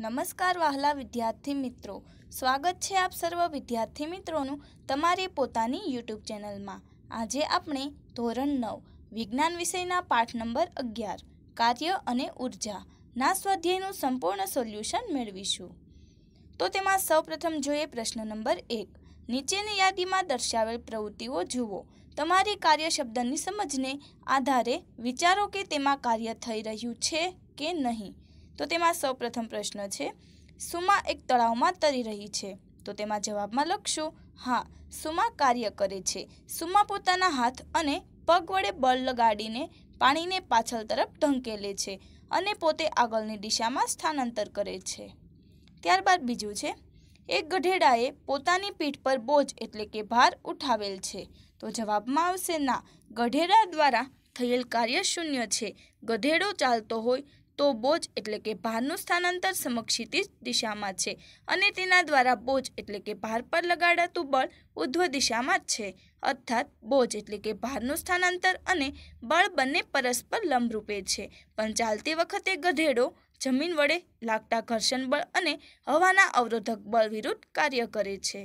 નમસ્કાર વહાલા વિદ્યાર્થી મિત્રો સ્વાગત છે આપ સર્વ વિદ્યાર્થી મિત્રોનું તમારી પોતાની યુટ્યુબ ચેનલમાં આજે આપણે ધોરણ નવ વિજ્ઞાન વિષયના પાઠ નંબર અગિયાર કાર્ય અને ઉર્જા ના સ્વાધ્યાયનું સંપૂર્ણ સોલ્યુશન મેળવીશું તો તેમાં સૌપ્રથમ જોઈએ પ્રશ્ન નંબર એક નીચેની યાદીમાં દર્શાવેલ પ્રવૃત્તિઓ જુઓ તમારી કાર્ય શબ્દની સમજને આધારે વિચારો કે તેમાં કાર્ય થઈ રહ્યું છે કે નહીં તો તેમાં સૌપ્રથમ પ્રશ્ન છે સુમા એક તળાવમાં તરી રહી છે તો તેમાં જવાબમાં લખશું હા સુમા કાર્ય કરે છે સુમા પોતાના હાથ અને પગ વડે બળ લગાડીને પાણીને પાછળ તરફ ઢંકેલે છે અને પોતે આગળની દિશામાં સ્થાનાંતર કરે છે ત્યારબાદ બીજું છે એક ગઢેડાએ પોતાની પીઠ પર બોજ એટલે કે ભાર ઉઠાવેલ છે તો જવાબમાં આવશે ના ગઢેડા દ્વારા થયેલ કાર્ય શૂન્ય છે ગધેડો ચાલતો હોય તો બોજ એટલે કે ભારનું સ્થાનાંતર સમક્ષિતિજ દિશામાં છે અને તેના દ્વારા બોજ એટલે કે ભાર પર લગાડાતું બળ ઉધ્વ દિશામાં જ છે અર્થાત બોજ એટલે કે ભારનું સ્થાનાંતર અને બળ બંને પરસ્પર લંબરૂપે છે પણ ચાલતી વખતે ગધેડો જમીન વડે લાગતા ઘર્ષણ બળ અને હવાના અવરોધક બળ વિરુદ્ધ કાર્ય કરે છે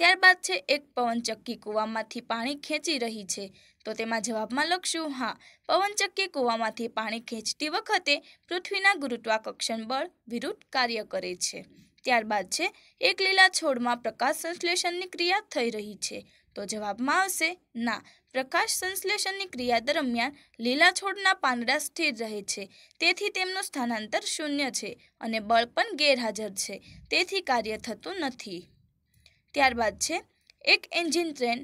ત્યારબાદ છે એક પવનચક્કી કૂવામાંથી પાણી ખેંચી રહી છે તો તેમાં જવાબમાં લખશું હા પવનચક્કી કૂવામાંથી પાણી ખેંચતી વખતે પૃથ્વીના ગુરુત્વાકર્ષણ બળ વિરુદ્ધ કાર્ય કરે છે ત્યારબાદ છે એક લીલા છોડમાં પ્રકાશ સંશ્લેષણની ક્રિયા થઈ રહી છે તો જવાબમાં આવશે ના પ્રકાશ સંશ્લેષણની ક્રિયા દરમિયાન લીલા છોડના પાંદડા સ્થિર રહે છે તેથી તેમનું સ્થાનાંતર શૂન્ય છે અને બળ પણ ગેરહાજર છે તેથી કાર્ય થતું નથી ત્યારબાદ છે એક એન્જિન ટ્રેન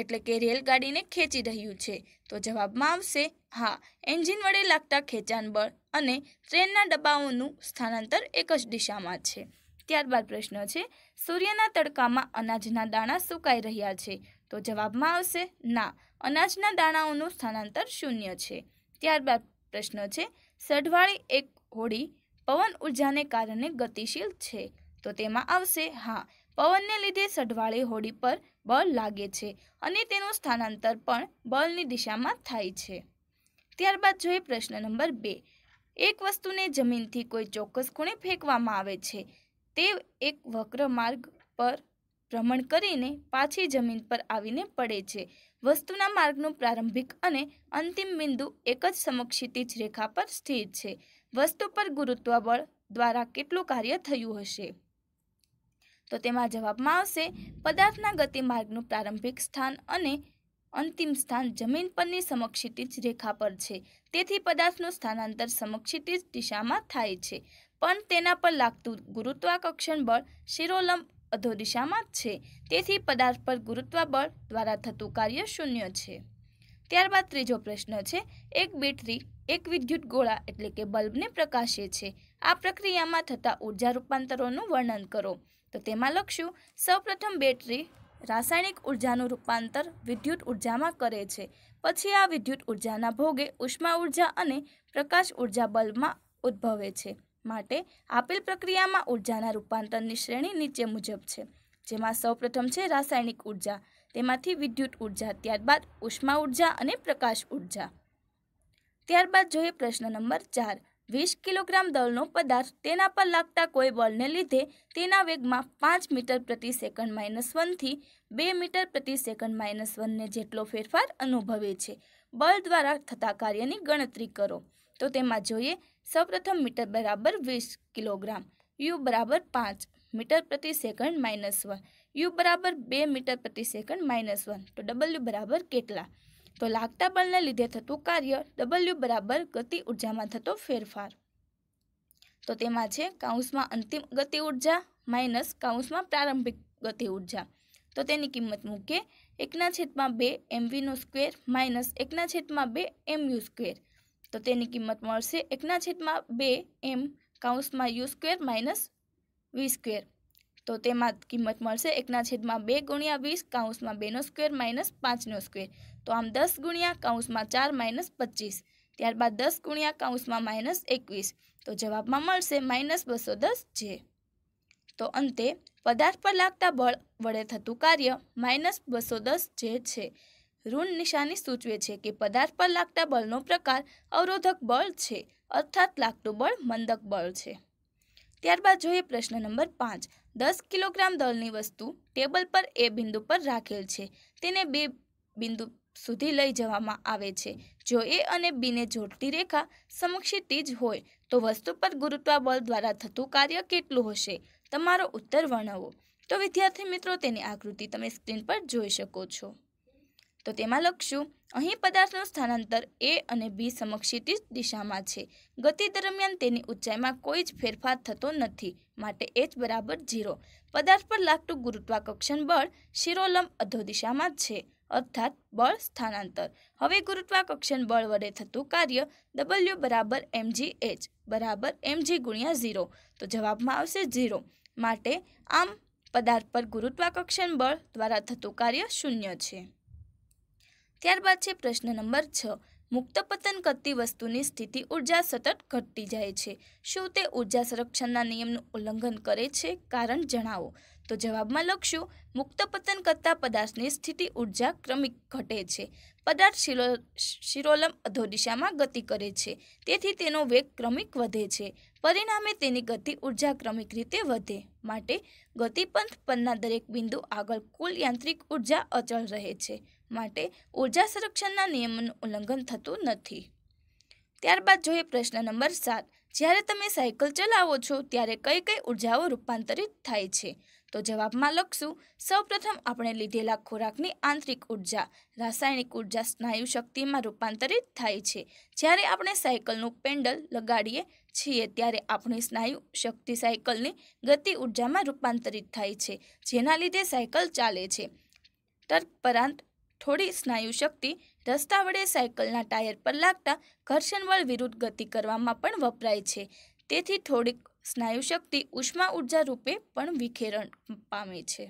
એટલે કે રેલગાડીને ખેંચી રહ્યું છે તો જવાબમાં આવશે હા એન્જિન વડે લાગતા ખેંચાણ બળ અને ટ્રેનના ડબ્બાઓનું સ્થાનાંતર એક જ દિશામાં છે ત્યારબાદ પ્રશ્ન છે સૂર્યના તડકામાં અનાજના દાણા સુકાઈ રહ્યા છે તો જવાબમાં આવશે ના અનાજના દાણાઓનું સ્થાનાંતર શૂન્ય છે ત્યારબાદ પ્રશ્ન છે સઢવાળી એક હોડી પવન ઉર્જાને કારણે ગતિશીલ છે તો તેમાં આવશે હા પવનને લીધે સઢવાળી હોડી પર બળ લાગે છે અને તેનું સ્થાનાંતર પણ બળની દિશામાં થાય છે ત્યારબાદ જોઈએ પ્રશ્ન નંબર બે એક વસ્તુને જમીનથી કોઈ ચોક્કસ ખૂણે ફેંકવામાં આવે છે તે એક વક્ર માર્ગ પર ભ્રમણ કરીને પાછી જમીન પર આવીને પડે છે વસ્તુના માર્ગનું પ્રારંભિક અને અંતિમ બિંદુ એક જ સમક્ષિતિજ રેખા પર સ્થિર છે વસ્તુ પર ગુરુત્વબળ દ્વારા કેટલું કાર્ય થયું હશે તો તેમાં જવાબમાં આવશે પદાર્થના ગતિમાર્ગનું પ્રારંભિક સ્થાન અને અંતિમ સ્થાન જમીન પરની સમક્ષિતિજ રેખા પર છે તેથી પદાર્થનું સ્થાનાંતર સમક્ષિતિજ દિશામાં થાય છે પણ તેના પર લાગતું ગુરુત્વાકર્ષણ બળ શિરોલંબ અધો દિશામાં છે તેથી પદાર્થ પર ગુરુત્વાબળ દ્વારા થતું કાર્ય શૂન્ય છે ત્યારબાદ ત્રીજો પ્રશ્ન છે એક બેટરી એક વિદ્યુત ગોળા એટલે કે બલ્બને પ્રકાશે છે આ પ્રક્રિયામાં થતા ઉર્જા રૂપાંતરોનું વર્ણન કરો તો તેમાં લખશું સૌપ્રથમ બેટરી રાસાયણિક ઉર્જાનું રૂપાંતર વિદ્યુત ઉર્જામાં કરે છે પછી આ વિદ્યુત ઉર્જાના ભોગે ઉષ્મા ઉર્જા અને પ્રકાશ ઉર્જા બલ્બમાં ઉદ્ભવે છે માટે આપેલ પ્રક્રિયામાં ઉર્જાના રૂપાંતરની શ્રેણી નીચે મુજબ છે જેમાં સૌપ્રથમ છે રાસાયણિક ઉર્જા તેમાંથી વિદ્યુત ઉર્જા ત્યારબાદ ઉષ્મા ઉર્જા અને પ્રકાશ ઉર્જા ત્યારબાદ જોઈએ પ્રશ્ન નંબર ચાર વીસ કિલોગ્રામ દળનો પદાર્થ તેના પર લાગતા કોઈ બળને લીધે તેના વેગમાં પાંચ મીટર પ્રતિ સેકન્ડ માઇનસ વનથી બે મીટર પ્રતિ સેકન્ડ માઇનસ વનને જેટલો ફેરફાર અનુભવે છે બળ દ્વારા થતા કાર્યની ગણતરી કરો તો તેમાં જોઈએ સૌપ્રથમ મીટર બરાબર વીસ કિલોગ્રામ યુ બરાબર પાંચ મીટર પ્રતિ સેકન્ડ માઇનસ વન યુ બરાબર બે મીટર પ્રતિ સેકન્ડ માઇનસ વન તો ડબલ્યુ બરાબર કેટલા તો લાગતા બળને લીધે થતું કાર્ય ડબલ્યુ બરાબર ગતિ ઉર્જામાં થતો ફેરફાર તો તેમાં છે કાઉન્સમાં અંતિમ ગતિ ઉર્જા માઇનસ કાઉન્સમાં પ્રારંભિક ગતિ ઉર્જા તો તેની કિંમત મૂકીએ એકના છેદમાં બે એમવીનો સ્ક્વેર માઇનસ એકના છેદમાં બે એમ યુ સ્ક્વેર તો તેની કિંમત મળશે એકના છેદમાં બે એમ કાઉન્સમાં u square minus v square તો તેમાં કિંમત મળશે એકના છેદમાં બે ગુણ્યા વીસ કાઉન્સમાં બેનો સ્ક્વેર માઇનસ પાંચનો સ્ક્વેર તો આમ દસ ગુણ્યા કાઉન્સમાં ચાર માઇનસ પચીસ ત્યારબાદ દસ ગુણ્યા કાઉન્સમાં માઇનસ એકવીસ તો જવાબમાં મળશે માઇનસ બસો દસ જે તો અંતે પદાર્થ પર લાગતા બળ વડે થતું કાર્ય માઇનસ બસો દસ જે છે ઋણ નિશાની સૂચવે છે કે પદાર્થ પર લાગતા બળનો પ્રકાર અવરોધક બળ છે અર્થાત લાગતું બળ મંદક બળ છે ત્યારબાદ જોઈએ પ્રશ્ન નંબર પાંચ દસ કિલોગ્રામ દળની વસ્તુ ટેબલ પર એ બિંદુ પર રાખેલ છે તેને બે બિંદુ સુધી લઈ જવામાં આવે છે જો એ અને બીને જોડતી રેખા સમક્ષિતી જ હોય તો વસ્તુ પર ગુરુત્વાબળ દ્વારા થતું કાર્ય કેટલું હશે તમારો ઉત્તર વર્ણવો તો વિદ્યાર્થી મિત્રો તેની આકૃતિ તમે સ્ક્રીન પર જોઈ શકો છો તો તેમાં લખશું અહીં પદાર્થનું સ્થાનાંતર એ અને બી સમક્ષ દિશામાં છે ગતિ દરમિયાન તેની ઊંચાઈમાં કોઈ જ ફેરફાર થતો નથી માટે એચ બરાબર ઝીરો પદાર્થ પર લાગતું ગુરુત્વાકર્ષણ બળ શિરોલંબ અધો દિશામાં છે અર્થાત બળ સ્થાનાંતર હવે ગુરુત્વાકર્ષણ બળ વડે થતું કાર્ય ડબલ્યુ બરાબર એમજી એચ બરાબર એમજી ગુણ્યા ઝીરો તો જવાબમાં આવશે ઝીરો માટે આમ પદાર્થ પર ગુરુત્વાકર્ષણ બળ દ્વારા થતું કાર્ય શૂન્ય છે ત્યારબાદ છે પ્રશ્ન નંબર છ મુક્ત પતન કરતી વસ્તુની સ્થિતિ ઉર્જા સતત ઘટતી જાય છે શું તે ઉર્જા સંરક્ષણના નિયમનું ઉલ્લંઘન કરે છે કારણ જણાવો તો જવાબમાં લખશું મુક્ત પતન કરતા પદાર્થની સ્થિતિ ઉર્જા ક્રમિક ઘટે છે પદાર્થ શિરો શિરોલમ અધો દિશામાં ગતિ કરે છે તેથી તેનો વેગ ક્રમિક વધે છે પરિણામે તેની ગતિ ઉર્જા ક્રમિક રીતે વધે માટે ગતિપંથ પરના દરેક બિંદુ આગળ કુલ યાંત્રિક ઉર્જા અચળ રહે છે માટે ઉર્જા સંરક્ષણના નિયમોનું ઉલ્લંઘન થતું નથી ત્યારબાદ જોઈએ પ્રશ્ન નંબર સાત જ્યારે તમે સાયકલ ચલાવો છો ત્યારે કઈ કઈ ઉર્જાઓ રૂપાંતરિત થાય છે તો જવાબમાં લખશું સૌપ્રથમ આપણે લીધેલા ખોરાકની આંતરિક ઉર્જા રાસાયણિક ઉર્જા સ્નાયુ શક્તિમાં રૂપાંતરિત થાય છે જ્યારે આપણે સાયકલનું પેન્ડલ લગાડીએ છીએ ત્યારે આપણી સ્નાયુ શક્તિ સાયકલની ગતિ ઉર્જામાં રૂપાંતરિત થાય છે જેના લીધે સાયકલ ચાલે છે તદપરાંત થોડી સ્નાયુ શક્તિ રસ્તા વડે સાયકલના ટાયર પર લાગતા ઘર્ષણ બળ વિરુદ્ધ ગતિ કરવામાં પણ વપરાય છે તેથી થોડીક સ્નાયુ શક્તિ ઉષ્મા ઉર્જા રૂપે પણ વિખેરણ પામે છે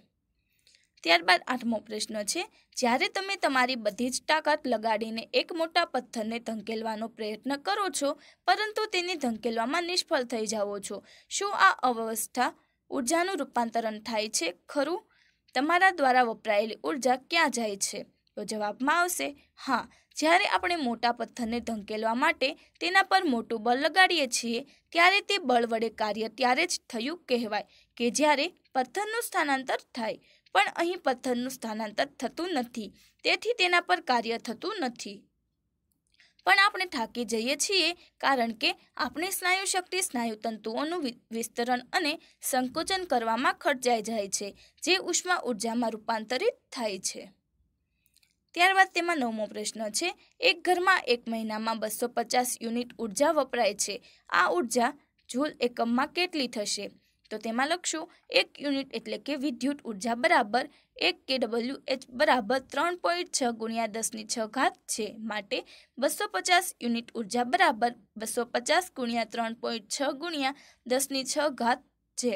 ત્યારબાદ આઠમો પ્રશ્ન છે જ્યારે તમે તમારી બધી જ તાકાત લગાડીને એક મોટા પથ્થરને ધંકેલવાનો પ્રયત્ન કરો છો પરંતુ તેને ધંકેલવામાં નિષ્ફળ થઈ જાઓ છો શું આ અવસ્થા ઉર્જાનું રૂપાંતરણ થાય છે ખરું તમારા દ્વારા વપરાયેલી ઉર્જા ક્યાં જાય છે તો જવાબમાં આવશે હા જ્યારે આપણે મોટા પથ્થરને ધંકેલવા માટે તેના પર મોટું બળ લગાડીએ છીએ ત્યારે તે બળ વડે કાર્ય ત્યારે જ થયું કહેવાય કે જ્યારે પથ્થરનું સ્થાનાંતર થાય પણ અહીં પથ્થરનું સ્થાનાંતર થતું નથી તેથી તેના પર કાર્ય થતું નથી પણ આપણે થાકી જઈએ છીએ કારણ કે આપણે સ્નાયુ શક્તિ સ્નાયુતંતુઓનું વિસ્તરણ અને સંકોચન કરવામાં ખર્ચાઈ જાય છે જે ઉષ્મા ઉર્જામાં રૂપાંતરિત થાય છે ત્યારબાદ તેમાં નવમો પ્રશ્ન છે એક ઘરમાં એક મહિનામાં બસો પચાસ યુનિટ ઉર્જા વપરાય છે આ ઉર્જા જૂલ એકમમાં કેટલી થશે તો તેમાં લખશું એક યુનિટ એટલે કે વિદ્યુત ઉર્જા બરાબર એક કે ડબલ્યુ એચ બરાબર ત્રણ પોઈન્ટ છ ગુણ્યા દસની છ ઘાત છે માટે બસો પચાસ યુનિટ ઉર્જા બરાબર બસો પચાસ ગુણ્યા ત્રણ પોઈન્ટ છ ગુણ્યા દસની છ ઘાત છે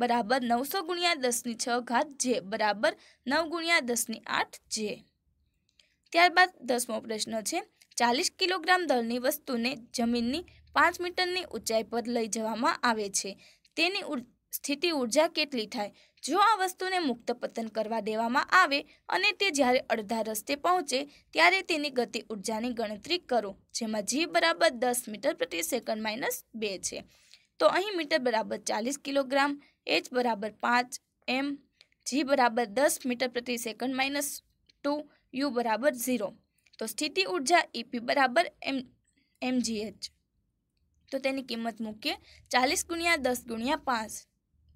બરાબર નવસો ગુણ્યા દસની છ ઘાત જે બરાબર નવ ગુણ્યા દસની આઠ જે ત્યારબાદ દસમો પ્રશ્ન છે ચાલીસ કિલોગ્રામ દળની વસ્તુને જમીનની પાંચ મીટરની ઊંચાઈ પર લઈ જવામાં આવે છે તેની સ્થિતિ ઉર્જા કેટલી થાય જો આ વસ્તુને મુક્ત પતન કરવા દેવામાં આવે અને તે જ્યારે અડધા રસ્તે પહોંચે ત્યારે તેની ગતિ ઉર્જાની ગણતરી કરો જેમાં જી બરાબર દસ મીટર પ્રતિ સેકન્ડ માઇનસ બે છે તો અહીં મીટર બરાબર ચાલીસ કિલોગ્રામ એચ બરાબર પાંચ એમ જી બરાબર દસ મીટર પ્રતિ સેકન્ડ માઇનસ ટુ યુ બરાબર ઝીરો તો સ્થિતિ ઉર્જા ઈપી e બરાબર એમ એચ તો તેની કિંમત મૂકીએ ચાલીસ ગુણ્યા દસ ગુણ્યા પાંચ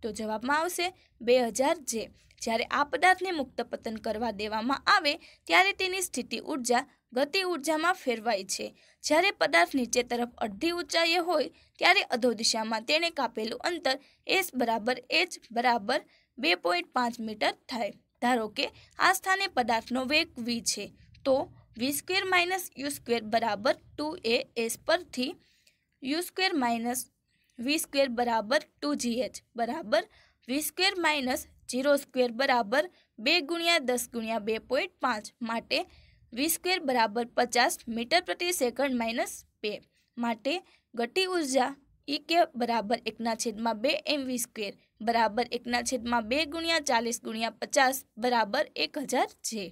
તો જવાબમાં આવશે બે હજાર જે જ્યારે આ પદાર્થને મુક્ત પતન કરવા દેવામાં આવે ત્યારે તેની સ્થિતિ ઉર્જા ગતિ ઉર્જામાં ફેરવાય છે જ્યારે પદાર્થ નીચે તરફ અડધી ઊંચાઈએ હોય ત્યારે અધો દિશામાં તેણે કાપેલું અંતર એસ બરાબર એચ બરાબર બે પોઈન્ટ પાંચ મીટર થાય ધારો કે આ સ્થાને પદાર્થનો વેગ વી છે તો v square minus u square બરાબર ટુ એ એસ પરથી u square minus v square બરાબર ટુ જી એચ બરાબર v square minus zero square બરાબર બે ગુણ્યા દસ ગુણ્યા બે પોઈન્ટ પાંચ માટે વી સ્ક્વેર બરાબર પચાસ મીટર પ્રતિ સેકન્ડ માઇનસ બે માટે ગતિ ઉર્જા ઈ e કે બરાબર એકના છેદમાં બે એમ વી સ્ક્વેર બરાબર એકના છેદમાં બે ગુણ્યા ચાલીસ ગુણ્યા પચાસ બરાબર એક હજાર છે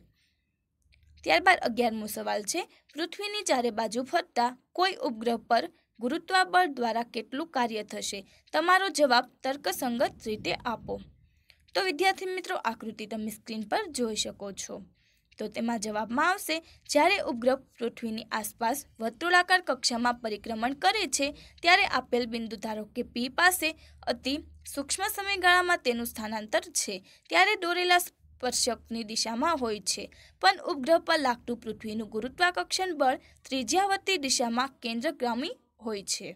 ત્યારબાદ અગિયારમો સવાલ છે પૃથ્વીની ચારે બાજુ ફરતા કોઈ ઉપગ્રહ પર ગુરુત્વાબળ દ્વારા કેટલું કાર્ય થશે તમારો જવાબ તર્કસંગત રીતે આપો તો વિદ્યાર્થી મિત્રો આકૃતિ તમે સ્ક્રીન પર જોઈ શકો છો તો તેમાં જવાબમાં આવશે જ્યારે ઉપગ્રહ પૃથ્વીની આસપાસ વર્તુળાકાર કક્ષામાં પરિક્રમણ કરે છે ત્યારે આપેલ બિંદુ ધારો કે પી પાસે અતિ સૂક્ષ્મ સમયગાળામાં તેનું સ્થાનાંતર છે ત્યારે દોરેલા સ્પર્શકની દિશામાં હોય છે પણ ઉપગ્રહ પર લાગતું પૃથ્વીનું ગુરુત્વાકર્ષણ બળ ત્રિજ્યાવર્તી દિશામાં કેન્દ્રગ્રામી હોય છે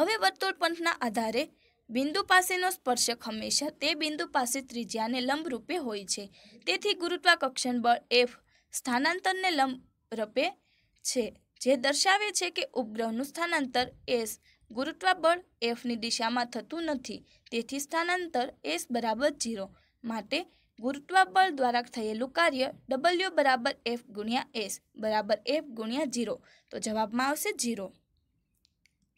હવે વર્તુળ પંથના આધારે બિંદુ પાસેનો સ્પર્શક હંમેશા તે બિંદુ પાસે ત્રિજ્યાને લંબરૂપે હોય છે તેથી ગુરુત્વાકર્ષણ બળ એફ સ્થાનાંતરને લંબરૂપે છે જે દર્શાવે છે કે ઉપગ્રહનું સ્થાનાંતર એસ ગુરુત્વાબળ એફની દિશામાં થતું નથી તેથી સ્થાનાંતર એસ બરાબર જીરો માટે ગુરુત્વાબળ દ્વારા થયેલું કાર્ય ડબલ્યુ બરાબર એફ ગુણ્યા એસ બરાબર એફ ગુણ્યા ઝીરો તો જવાબમાં આવશે જીરો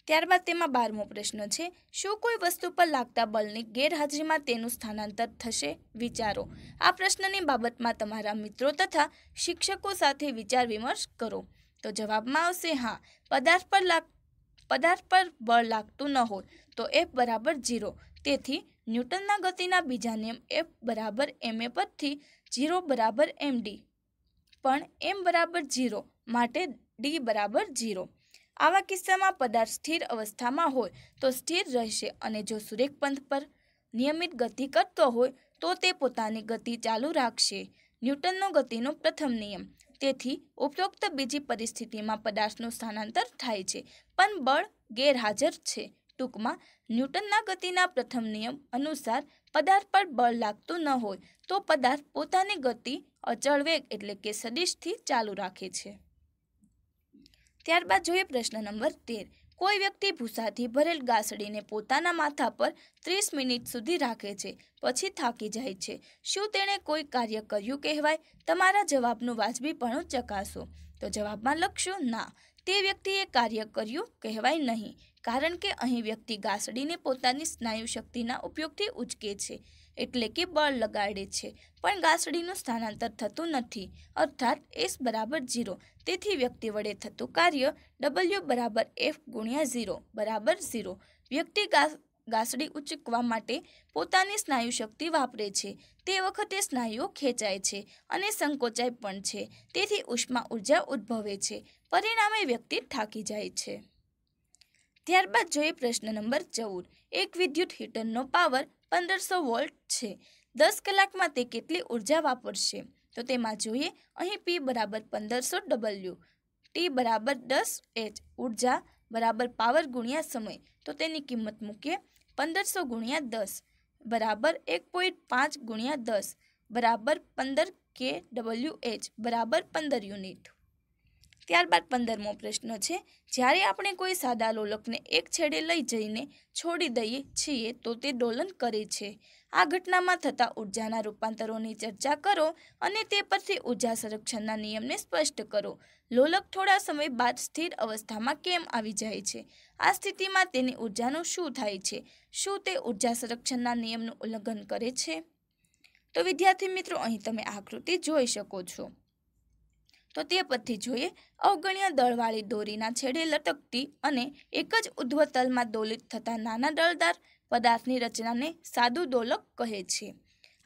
ત્યારબાદ તેમાં બારમો પ્રશ્ન છે શું કોઈ વસ્તુ પર લાગતા બળની ગેરહાજરીમાં તેનું સ્થાનાંતર થશે વિચારો આ પ્રશ્નની બાબતમાં તમારા મિત્રો તથા શિક્ષકો સાથે વિચાર વિમર્શ કરો તો જવાબમાં આવશે હા પદાર્થ પર લાગ પદાર્થ પર બળ લાગતું ન હોય તો એફ બરાબર જીરો તેથી ન્યૂટનના ગતિના બીજા નિયમ એફ બરાબર એમ એ પરથી જીરો બરાબર એમ ડી પણ એમ બરાબર જીરો માટે ડી બરાબર જીરો આવા કિસ્સામાં પદાર્થ સ્થિર અવસ્થામાં હોય તો સ્થિર રહેશે અને જો સુરેખપંથ પર નિયમિત ગતિ કરતો હોય તો તે પોતાની ગતિ ચાલુ રાખશે ન્યૂટનનો ગતિનો પ્રથમ નિયમ તેથી ઉપરોક્ત બીજી પરિસ્થિતિમાં પદાર્થનું સ્થાનાંતર થાય છે પણ બળ ગેરહાજર છે ટૂંકમાં ન્યૂટનના ગતિના પ્રથમ નિયમ અનુસાર પદાર્થ પર બળ લાગતું ન હોય તો પદાર્થ પોતાની ગતિ અચળ વેગ એટલે કે સદિશથી ચાલુ રાખે છે ત્યારબાદ જોઈએ પ્રશ્ન નંબર તેર કોઈ વ્યક્તિ ભૂસાથી ભરેલ ગાસડીને પોતાના માથા પર ત્રીસ મિનિટ સુધી રાખે છે પછી થાકી જાય છે શું તેણે કોઈ કાર્ય કર્યું કહેવાય તમારા જવાબનું વાજબી પણ ચકાસો તો જવાબમાં લખશો ના તે વ્યક્તિએ કાર્ય કર્યું કહેવાય નહીં કારણ કે અહીં વ્યક્તિ ગાસડીને પોતાની સ્નાયુ શક્તિના ઉપયોગથી ઉચકે છે એટલે કે બળ લગાડે છે પણ ગાંસડીનું સ્થાનાંતર થતું નથી અર્થાત એસ બરાબર ઝીરો તેથી વ્યક્તિ વડે થતું કાર્ય ડબલ્યુ બરાબર એફ ગુણ્યા ઝીરો બરાબર ઝીરો વ્યક્તિ ગાંસડી ઉચકવા માટે પોતાની સ્નાયુ શક્તિ વાપરે છે તે વખતે સ્નાયુઓ ખેંચાય છે અને સંકોચાય પણ છે તેથી ઉષ્મા ઉર્જા ઉદ્ભવે છે પરિણામે વ્યક્તિ થાકી જાય છે ત્યારબાદ જોઈએ પ્રશ્ન નંબર ચૌદ એક વિદ્યુત હીટરનો પાવર પંદરસો વોલ્ટ છે દસ કલાકમાં તે કેટલી ઉર્જા વાપરશે તો તેમાં જોઈએ અહીં પી બરાબર પંદરસો ડબલ્યુ ટી બરાબર દસ એચ ઉર્જા બરાબર પાવર ગુણ્યા સમય તો તેની કિંમત મૂકીએ પંદરસો ગુણ્યા દસ બરાબર એક પોઈન્ટ પાંચ ગુણ્યા દસ બરાબર પંદર કે ડબલ્યુ એચ બરાબર પંદર યુનિટ ત્યારબાદ પંદરમો પ્રશ્ન છે જ્યારે આપણે કોઈ સાદા લોલકને એક છેડે લઈ જઈને છોડી દઈએ છીએ તો તે ડોલન કરે છે આ ઘટનામાં થતા ઉર્જાના રૂપાંતરોની ચર્ચા કરો અને તે પરથી ઉર્જા સંરક્ષણના નિયમને સ્પષ્ટ કરો લોલક થોડા સમય બાદ સ્થિર અવસ્થામાં કેમ આવી જાય છે આ સ્થિતિમાં તેની ઉર્જાનું શું થાય છે શું તે ઉર્જા સંરક્ષણના નિયમનું ઉલ્લંઘન કરે છે તો વિદ્યાર્થી મિત્રો અહીં તમે આકૃતિ જોઈ શકો છો તો તે પછી જોઈએ અવગણ્ય દળવાળી દોરીના છેડે લટકતી અને એક જ ઉધ્વતલમાં દોલિત થતા નાના દળદાર પદાર્થની રચનાને સાદું દોલક કહે છે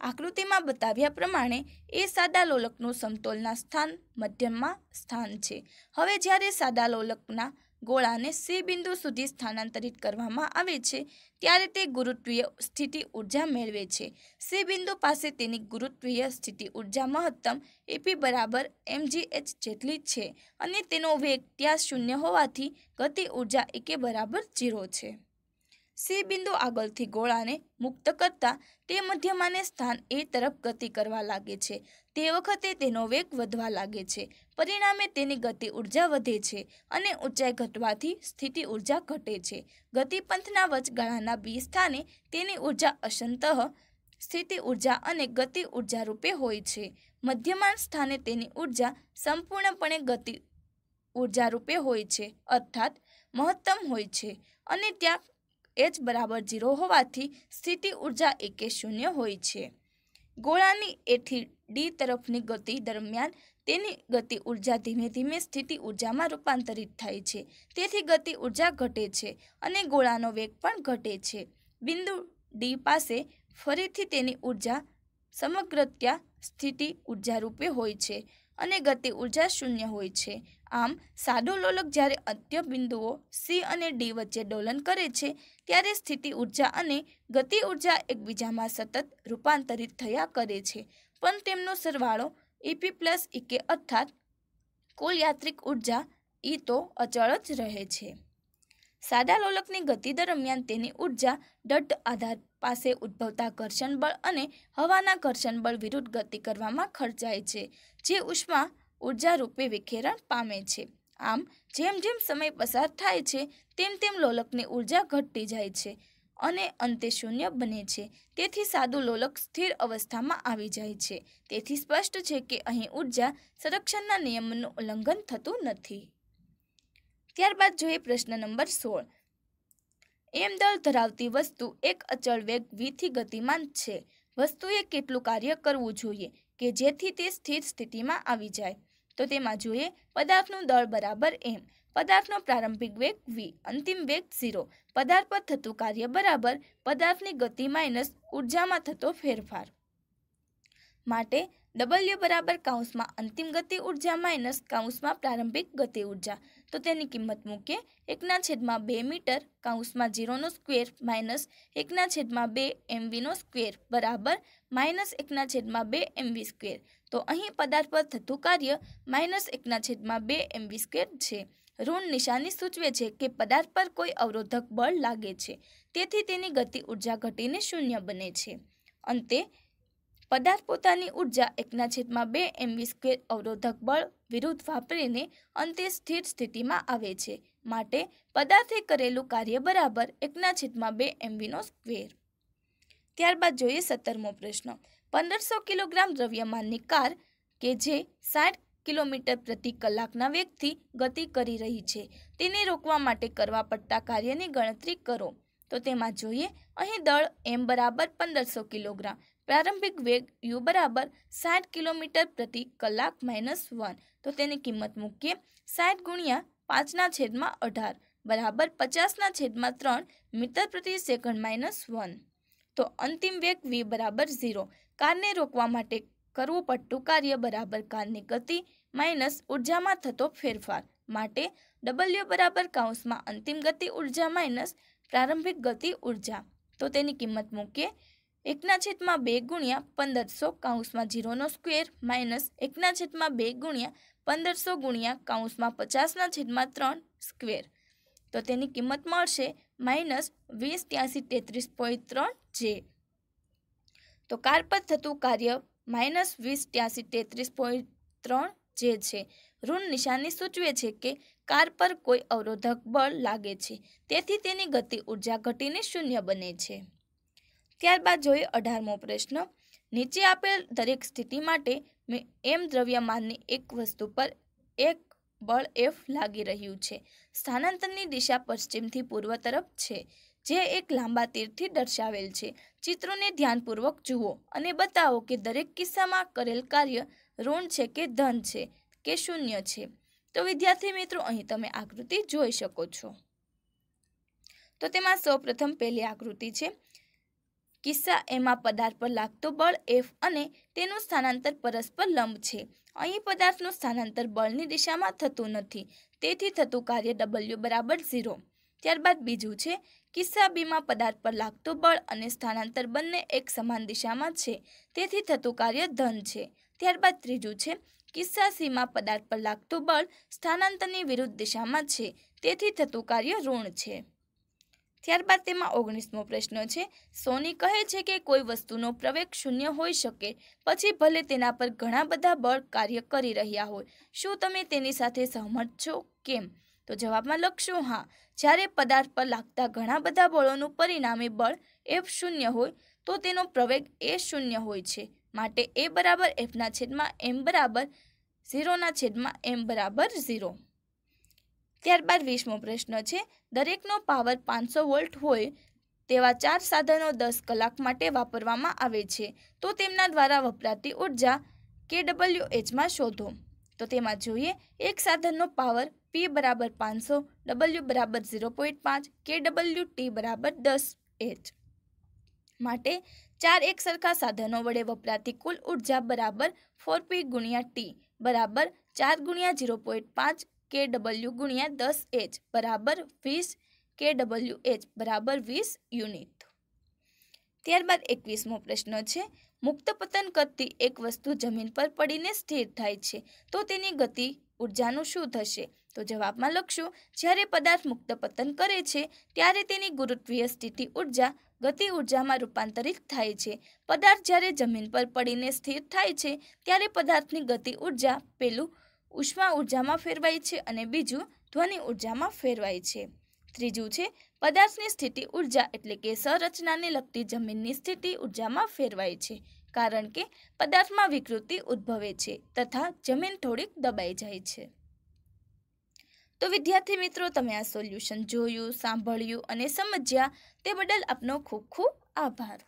આકૃતિમાં બતાવ્યા પ્રમાણે એ સાદા લોલકનું સમતોલના સ્થાન મધ્યમમાં સ્થાન છે હવે જ્યારે સાદા લોલકના ગોળાને સી બિંદુ સુધી સ્થાનાંતરિત કરવામાં આવે છે ત્યારે તે ગુરુત્વીય સ્થિતિ ઉર્જા મેળવે છે સી બિંદુ પાસે તેની ગુરુત્વીય સ્થિતિ ઉર્જા મહત્તમ એપી બરાબર એમજીએચ જેટલી છે અને તેનો વેગ ત્યાં શૂન્ય હોવાથી ગતિ ઉર્જા એકે બરાબર જીરો છે સી બિંદુ આગળથી ગોળાને મુક્ત કરતા તે મધ્યમાને સ્થાન એ તરફ ગતિ કરવા લાગે છે તે વખતે તેનો વેગ વધવા લાગે છે પરિણામે તેની ગતિ ઉર્જા વધે છે અને ઊંચાઈ ઘટવાથી સ્થિતિ ઉર્જા ઘટે છે ગતિપંથના વચગાળાના બી સ્થાને તેની ઉર્જા અસંતઃ સ્થિતિ ઉર્જા અને ગતિ ઉર્જા રૂપે હોય છે મધ્યમાન સ્થાને તેની ઉર્જા સંપૂર્ણપણે ગતિ ઉર્જા રૂપે હોય છે અર્થાત મહત્તમ હોય છે અને ત્યાં એચ બરાબર ઝીરો હોવાથી સ્થિતિ ઉર્જા એકે શૂન્ય હોય છે ગોળાની એથી ડી તરફની ગતિ દરમિયાન તેની ગતિ ઉર્જા ધીમે ધીમે સ્થિતિ ઉર્જામાં રૂપાંતરિત થાય છે તેથી ગતિ ઉર્જા ઘટે છે અને ગોળાનો વેગ પણ ઘટે છે બિંદુ ડી પાસે ફરીથી તેની ઉર્જા સમગ્રત્યા સ્થિતિ ઉર્જા રૂપે હોય છે અને ગતિ ઉર્જા શૂન્ય હોય છે આમ સાદો લોલક જ્યારે અંત્ય બિંદુઓ સી અને ડી વચ્ચે ડોલન કરે છે ત્યારે સ્થિતિ ઉર્જા અને ગતિ ઉર્જા એકબીજામાં સતત રૂપાંતરિત થયા કરે છે પણ તેમનો સરવાળો ઈપી પ્લસ ઈકે અર્થાત કુલ યાત્રિક ઉર્જા ઈ e તો અચળ જ રહે છે સાદા લોલકની ગતિ દરમિયાન તેની ઉર્જા દઢ આધાર પાસે ઉદ્ભવતા ઘર્ષણબળ અને હવાના ઘર્ષણબળ વિરુદ્ધ ગતિ કરવામાં ખર્ચાય છે જે ઉષ્મા ઉર્જા રૂપે વિખેરણ પામે છે આમ જેમ જેમ સમય પસાર થાય છે તેમ તેમ લોલકની ઉર્જા ઘટતી જાય છે અને અંતે શૂન્ય બને છે તેથી સાદું લોલક સ્થિર અવસ્થામાં આવી જાય છે તેથી સ્પષ્ટ છે કે અહીં ઉર્જા સંરક્ષણના નિયમનું ઉલ્લંઘન થતું નથી ત્યારબાદ જોઈએ પ્રશ્ન નંબર સોળ એમ દળ ધરાવતી વસ્તુ એક અચળ વેગ વીથી ગતિમાન છે વસ્તુએ કેટલું કાર્ય કરવું જોઈએ કે જેથી તે સ્થિર સ્થિતિમાં આવી જાય તો તેમાં જોઈએ પદાર્થનું દળ બરાબર એમ પદાર્થનો પ્રારંભિક વેગ વી અંતિમ વેગ ઝીરો પદાર્થ પર થતું કાર્ય બરાબર પદાર્થની ગતિ માઇનસ ઉર્જામાં થતો ફેરફાર માટે ડબલ્યુ બરાબર કાઉન્સમાં અંતિમ ગતિ ઉર્જા માઇનસ કાઉન્સમાં પ્રારંભિક ગતિ ઉર્જા તો તેની કિંમત મૂકીએ એકના છેદમાં બે મીટર કાઉન્સમાં જીરોનો સ્ક્વેર માઇનસ એકના છેદમાં બે એમવીનો સ્ક્વેર બરાબર માઇનસ એકના છેદમાં બે એમવી સ્ક્વેર તો અહીં પદાર્થ પર થતું કાર્ય માઇનસ એકના છેદમાં બે એમવી સ્ક્વેર છે ઋણ નિશાની સૂચવે છે કે પદાર્થ પર કોઈ અવરોધક બળ લાગે છે તેથી તેની ગતિ ઉર્જા ઘટીને શૂન્ય બને છે અંતે પદાર્થ પોતાની ઉર્જા એકના છેદમાં બે એમવી સ્ક્વેર અવરોધક બળ વિરુદ્ધ વાપરીને અંતે સ્થિર સ્થિતિમાં આવે છે માટે પદાર્થે કરેલું કાર્ય બરાબર એકના છેદમાં બે એમવીનો સ્ક્વેર ત્યારબાદ જોઈએ સત્તરમો પ્રશ્ન પંદરસો કિલોગ્રામ દ્રવ્યમાનની કાર કે જે સાઠ કિલોમીટર પ્રતિ કલાકના વેગથી ગતિ કરી રહી છે તેને રોકવા માટે કરવા પડતા કાર્યની ગણતરી કરો તો તેમાં જોઈએ અહીં દળ એમ બરાબર પંદરસો કિલોગ્રામ પ્રારંભિક વેગ યુ બરાબર સાઠ કિલોમીટર પ્રતિ કલાક માઇનસ વન તો તેની કિંમત મૂકીએ સાઠ ગુણ્યા પાંચના છેદમાં અઢાર બરાબર પચાસના છેદમાં ત્રણ મીટર પ્રતિ સેકન્ડ માઇનસ વન તો અંતિમ વેગ વી બરાબર ઝીરો કારને રોકવા માટે કરવું પડતું કાર્ય બરાબર કારની ગતિ માઇનસ ઉર્જામાં થતો ફેરફાર માટે ડબલ્યુ બરાબર કાઉન્સમાં અંતિમ ગતિ ઉર્જા માઇનસ પ્રારંભિક ગતિ ઉર્જા તો તેની કિંમત મૂકીએ એકના છેદમાં બે ગુણ્યા પંદરસો કાઉન્સમાં જીરોનો સ્ક્વેર માઇનસ એકના છેદમાં બે ગુણ્યા પંદરસો ગુણ્યા કાઉન્સમાં પચાસના છેદમાં ત્રણ સ્ક્વેર તો તેની કિંમત મળશે માઇનસ વીસ ત્યાંસી તેત્રીસ પોઈન્ટ ત્રણ જે તો કાર પર થતું કાર્ય માઇનસ વીસ ત્યાંસી તેત્રીસ પોઈન્ટ ત્રણ જે છે ઋણ નિશાની સૂચવે છે કે કાર પર કોઈ અવરોધક બળ લાગે છે તેથી તેની ગતિ ઉર્જા ઘટીને શૂન્ય બને છે ત્યારબાદ જોઈએ અઢારમો પ્રશ્ન નીચે આપેલ દરેક સ્થિતિ માટે એમ દ્રવ્યમાનની એક વસ્તુ પર એક બળ એફ લાગી રહ્યું છે સ્થાનાંતરની દિશા પશ્ચિમથી પૂર્વ તરફ છે જે એક લાંબા તીરથી દર્શાવેલ છે ચિત્રોને ધ્યાનપૂર્વક જુઓ અને બતાવો કે દરેક કિસ્સામાં કરેલ કાર્ય ઋણ છે કે ધન છે કે શૂન્ય છે તો વિદ્યાર્થી મિત્રો અહીં તમે આકૃતિ જોઈ શકો છો તો તેમાં સૌપ્રથમ પહેલી આકૃતિ છે કિસ્સા એમાં પદાર્થ પર લાગતો બળ એફ અને તેનું સ્થાનાંતર પરસ્પર લંબ છે અહીં પદાર્થનું સ્થાનાંતર બળની દિશામાં થતું નથી તેથી થતું કાર્ય ડબલ્યુ બરાબર ઝીરો ત્યારબાદ બીજું છે કિસ્સા બીમાં પદાર્થ પર લાગતું બળ અને સ્થાનાંતર બંને એક સમાન દિશામાં છે તેથી થતું કાર્ય ધન છે ત્યારબાદ ત્રીજું છે કિસ્સા સીમા પદાર્થ પર લાગતું બળ સ્થાનાંતરની વિરુદ્ધ દિશામાં છે તેથી થતું કાર્ય ઋણ છે ત્યારબાદ તેમાં ઓગણીસમો પ્રશ્ન છે સોની કહે છે કે કોઈ વસ્તુનો પ્રવેગ શૂન્ય હોઈ શકે પછી ભલે તેના પર ઘણા બધા બળ કાર્ય કરી રહ્યા હોય શું તમે તેની સાથે સહમત છો કેમ તો જવાબમાં લખશું હા જ્યારે પદાર્થ પર લાગતા ઘણા બધા બળોનું પરિણામે બળ એફ શૂન્ય હોય તો તેનો પ્રવેગ એ શૂન્ય હોય છે માટે એ બરાબર એફના છેદમાં એમ બરાબર ઝીરોના છેદમાં એમ બરાબર ઝીરો ત્યારબાદ વીસમો પ્રશ્ન છે દરેકનો પાવર પાંચસો વોલ્ટ હોય તેવા ચાર સાધનો દસ કલાક માટે વાપરવામાં આવે છે તો તેમના દ્વારા વપરાતી ઉર્જા કે ડબલ્યુ એચમાં શોધો તો તેમાં જોઈએ એક સાધનનો પાવર પી બરાબર પાંચસો ડબલ્યુ બરાબર ઝીરો પોઈન્ટ પાંચ કે ડબલ્યુ ટી બરાબર દસ એચ માટે ચાર એક સરખા સાધનો વડે વપરાતી કુલ ઉર્જા બરાબર ફોર પી ગુણ્યા ટી બરાબર ચાર ગુણ્યા ઝીરો પોઈન્ટ પાંચ કે ડબલ્યુ ગુણ્યા દસ એચ બરાબર વીસ કે ડબલ્યુ એચ બરાબર વીસ યુનિટ ત્યારબાદ એકવીસમો પ્રશ્ન છે મુક્ત પતન કરતી એક વસ્તુ જમીન પર પડીને સ્થિર થાય છે તો તેની ગતિ ઉર્જાનું શું થશે તો જવાબમાં લખશું જ્યારે પદાર્થ મુક્ત પતન કરે છે ત્યારે તેની ગુરુત્વીય સ્થિતિ ઉર્જા ગતિ ઉર્જામાં રૂપાંતરિત થાય છે પદાર્થ જ્યારે જમીન પર પડીને સ્થિર થાય છે ત્યારે પદાર્થની ગતિ ઉર્જા પેલું ઉષ્મા ઉર્જામાં ફેરવાય છે અને બીજું ધ્વનિ ઉર્જામાં ફેરવાય છે ત્રીજું છે પદાર્થની સ્થિતિ ઉર્જા એટલે કે સંરચનાને લગતી જમીનની સ્થિતિ ઉર્જામાં ફેરવાય છે કારણ કે પદાર્થમાં વિકૃતિ ઉદ્ભવે છે તથા જમીન થોડીક દબાઈ જાય છે તો વિદ્યાર્થી મિત્રો તમે આ સોલ્યુશન જોયું સાંભળ્યું અને સમજ્યા તે બદલ આપનો ખૂબ ખૂબ આભાર